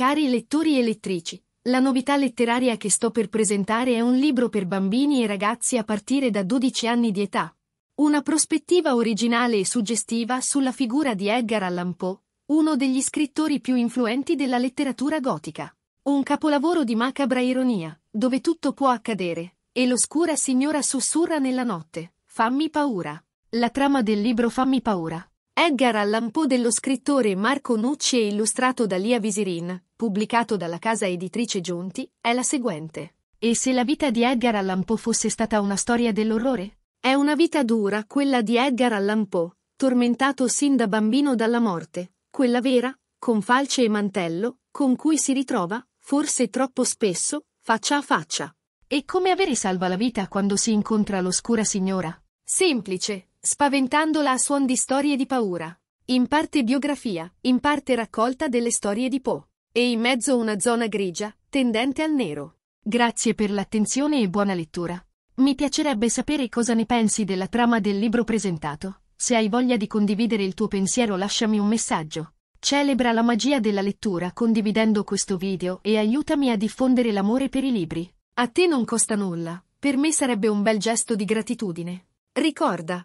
Cari lettori e lettrici, la novità letteraria che sto per presentare è un libro per bambini e ragazzi a partire da 12 anni di età. Una prospettiva originale e suggestiva sulla figura di Edgar Allan Poe, uno degli scrittori più influenti della letteratura gotica. Un capolavoro di macabra ironia, dove tutto può accadere, e l'oscura signora sussurra nella notte, fammi paura. La trama del libro Fammi paura Edgar Allan Poe dello scrittore Marco Nucci e illustrato da Lia Visirin, pubblicato dalla casa editrice Giunti, è la seguente. E se la vita di Edgar Allan Poe fosse stata una storia dell'orrore? È una vita dura quella di Edgar Allan Poe, tormentato sin da bambino dalla morte, quella vera, con falce e mantello, con cui si ritrova, forse troppo spesso, faccia a faccia. E come avere salva la vita quando si incontra l'oscura signora? Semplice, spaventandola a suon di storie di paura. In parte biografia, in parte raccolta delle storie di Po. E in mezzo una zona grigia, tendente al nero. Grazie per l'attenzione e buona lettura. Mi piacerebbe sapere cosa ne pensi della trama del libro presentato. Se hai voglia di condividere il tuo pensiero lasciami un messaggio. Celebra la magia della lettura condividendo questo video e aiutami a diffondere l'amore per i libri. A te non costa nulla, per me sarebbe un bel gesto di gratitudine. Ricorda,